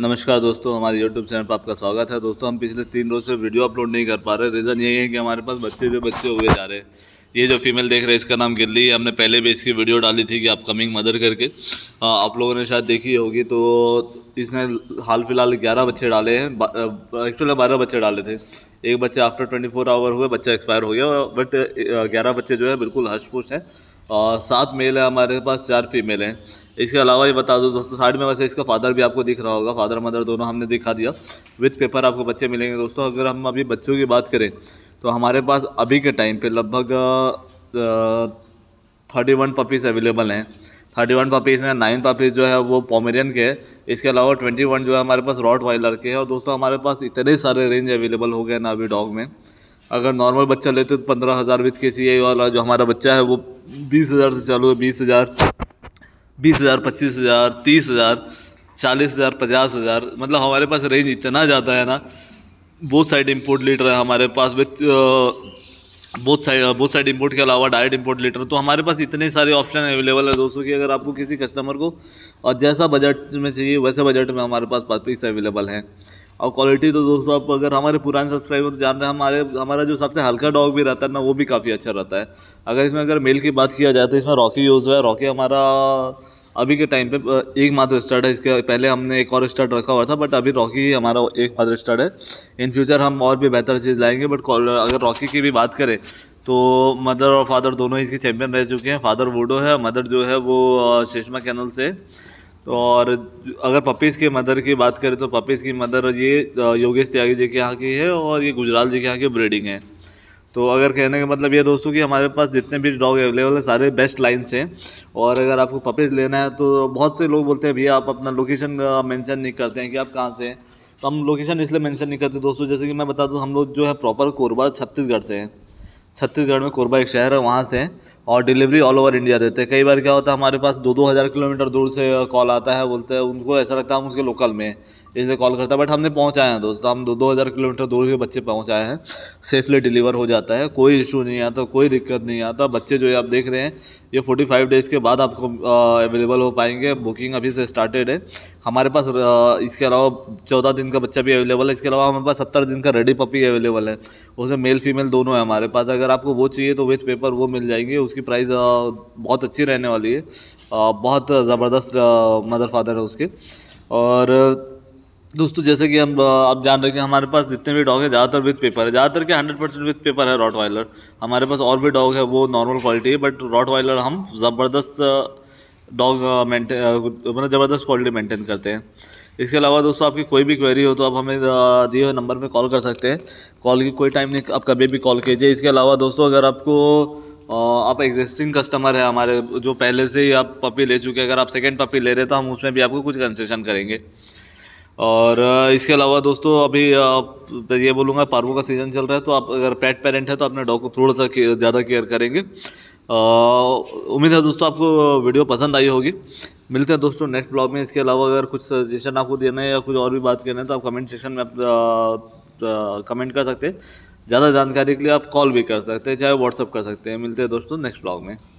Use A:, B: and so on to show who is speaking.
A: नमस्कार दोस्तों हमारे यूट्यूब चैनल पर आपका स्वागत है दोस्तों हम पिछले तीन रोज से वीडियो अपलोड नहीं कर पा रहे रीज़न ये है कि हमारे पास बच्चे जो बच्चे हुए जा रहे हैं ये जो फीमेल देख रहे हैं इसका नाम गिल्ली है हमने पहले भी इसकी वीडियो डाली थी कि अपकमिंग मदर करके आप लोगों ने शायद देखी होगी तो इसने हाल फिलहाल ग्यारह बच्चे डाले हैं एक्चुअली बारह बच्चे डाले थे एक बच्चे आफ्टर ट्वेंटी फोर आवर हुए बच्चा एक्सपायर हो गया बट ग्यारह बच्चे जो है बिल्कुल हश पुश हैं और सात मेल है हमारे पास चार फीमेल हैं इसके अलावा ये बता दूँ दोस्तों साइड में वैसे इसका फादर भी आपको दिख रहा होगा फादर मदर दोनों हमने दिखा दिया विथ पेपर आपको बच्चे मिलेंगे दोस्तों अगर हम अभी बच्चों की बात करें तो हमारे पास अभी के टाइम पे लगभग थर्टी वन पपीज़ अवेलेबल हैं थर्टी वन पपीज़ में नाइन पपीज़ जो है वो पोमेरियन के इसके अलावा ट्वेंटी वन जो है हमारे पास रॉड वाइलर के हैं और दोस्तों हमारे पास इतने सारे रेंज अवेलेबल हो गए ना अभी डॉग में अगर नॉर्मल बच्चा लेते तो पंद्रह हज़ार विथ के सी आई वाला जो हमारा बच्चा है वो बीस हज़ार से चालू है बीस हज़ार बीस हज़ार पच्चीस हज़ार तीस हज़ार चालीस हज़ार पचास हज़ार मतलब हमारे पास रेंज इतना ज़्यादा है ना बहुत साइड इम्पोर्ट लीटर है हमारे पास विथ बहुत साइड बहुत साइड इम्पोर्ट के अलावा डायरेक्ट इम्पोर्ट लीटर तो हमारे पास इतने सारे ऑप्शन अवेलेबल है दोस्तों कि अगर आपको किसी कस्टमर को और जैसा बजट में चाहिए वैसे बजट में हमारे पास पीस अवेलेबल हैं और क्वालिटी तो दोस्तों आप अगर हमारे पुराने सब्सक्राइबर तो जान रहे हैं हमारे हमारा जो सबसे हल्का डॉग भी रहता है ना वो भी काफ़ी अच्छा रहता है अगर इसमें अगर मेल की बात किया जाए तो इसमें रॉकी यूज़ हुआ है रॉकी हमारा अभी के टाइम पे एक मात्र स्टार्ट है इसके पहले हमने एक और स्टार्ट रखा हुआ था बट अभी रॉकी ही हमारा एक मात्र स्टार्ट है इन फ्यूचर हम और भी बेहतर चीज़ लाएंगे बट अगर रॉकी की भी बात करें तो मदर और फादर दोनों इसके चैंपियन रह चुके हैं फादर वोडो है मदर जो है वो शेषमा कैनल से और अगर पपीज़ के मदर की बात करें तो पपीज़ की मदर ये योगेश त्यागी जी के यहाँ की है और ये गुजराल जी के यहाँ की ब्रीडिंग है तो अगर कहने का मतलब ये दोस्तों कि हमारे पास जितने भी डॉग अवेलेबल है सारे बेस्ट लाइन्स हैं और अगर आपको पपीज़ लेना है तो बहुत से लोग बोलते हैं भैया आप अपना लोकेशन मेंशन नहीं करते हैं कि आप कहाँ से हैं तो हम लोकेशन इसलिए मेंशन नहीं करते दोस्तों जैसे कि मैं बता दूँ हम लोग जो है प्रॉपर कोरबा छत्तीसगढ़ से हैं छत्तीसगढ़ में कोरबा एक शहर है वहाँ से और डिलीवरी ऑल ओवर इंडिया देते हैं कई बार क्या होता है हमारे पास दो दो हज़ार किलोमीटर दूर से कॉल आता है बोलते हैं उनको ऐसा लगता है हम उसके लोकल में से कॉल करता है बट हमने पहुँचाया है दोस्तों हम दो दो हज़ार किलोमीटर दूर के बच्चे पहुँचाए हैं सेफली डिलीवर हो जाता है कोई इशू नहीं आता कोई दिक्कत नहीं आता बच्चे जो है आप देख रहे हैं ये फोर्टी फाइव डेज़ के बाद आपको अवेलेबल हो पाएंगे बुकिंग अभी से स्टार्टेड है हमारे पास इसके अलावा चौदह दिन का बच्चा भी अवेलेबल है इसके अलावा हमारे पास सत्तर दिन का रेडी पपी अवेलेबल है उसमें मेल फीमेल दोनों है हमारे पास अगर आपको वो चाहिए तो विथ पेपर वो मिल जाएंगे उसकी प्राइस बहुत अच्छी रहने वाली है बहुत ज़बरदस्त मदर फादर है उसके और दोस्तों जैसे कि हम आप जान रहे हैं कि हमारे पास जितने भी डॉग हैं ज़्यादातर विथ पेपर है ज़्यादातर के 100 परसेंट विथ पेपर है रॉट वाइलर हमारे पास और भी डॉग है वो नॉर्मल क्वालिटी है बट रॉट वाइलर हम ज़बरदस्त डॉग मेंटेन मतलब ज़बरदस्त क्वालिटी मेंटेन करते हैं इसके अलावा दोस्तों आपकी कोई भी क्वेरी हो तो आप हमें दिए हुए नंबर पर कॉल कर सकते हैं कॉल की कोई टाइम नहीं आप कभी भी कॉल कीजिए इसके अलावा दोस्तों अगर आपको आप एग्जिस्टिंग कस्टमर है हमारे जो पहले से ही आप पपी ले चुके हैं अगर आप सेकेंड पपी ले रहे हैं तो हम उसमें भी आपको कुछ कंसेशन करेंगे और इसके अलावा दोस्तों अभी मैं ये बोलूँगा पार्वों का सीज़न चल रहा है तो आप अगर पेट पेरेंट है तो अपने डॉग को थोड़ा सा ज़्यादा केयर करेंगे उम्मीद है दोस्तों आपको वीडियो पसंद आई होगी मिलते हैं दोस्तों नेक्स्ट ब्लॉग में इसके अलावा अगर कुछ सजेशन आपको देना है या कुछ और भी बात करना है तो आप कमेंट सेक्शन में आप कमेंट कर सकते हैं ज़्यादा जानकारी के लिए आप कॉल भी कर सकते हैं चाहे व्हाट्सअप कर सकते हैं मिलते हैं दोस्तों नेक्स्ट ब्लॉग में